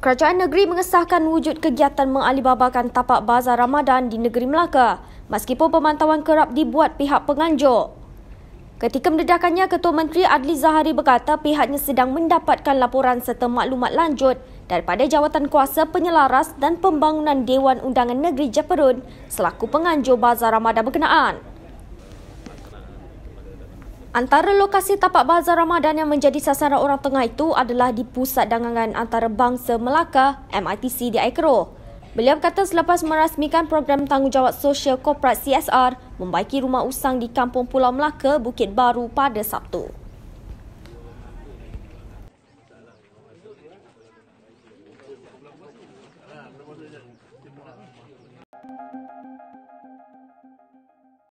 Kerajaan negeri mengesahkan wujud kegiatan mengalibabakan tapak bazar Ramadan di negeri Melaka meskipun pemantauan kerap dibuat pihak penganjur. Ketika mendedahkannya, Ketua Menteri Adli Zahari berkata pihaknya sedang mendapatkan laporan serta maklumat lanjut daripada jawatan kuasa penyelaras dan pembangunan Dewan Undangan Negeri Jeperun selaku penganjur bazar Ramadan berkenaan. Antara lokasi tapak bazar Ramadan yang menjadi sasaran orang tengah itu adalah di Pusat Dagangan Antarabangsa Melaka, MITC di Aikro. Beliau kata selepas merasmikan program tanggungjawab sosial korporat CSR, membaiki rumah usang di Kampung Pulau Melaka, Bukit Baru pada Sabtu.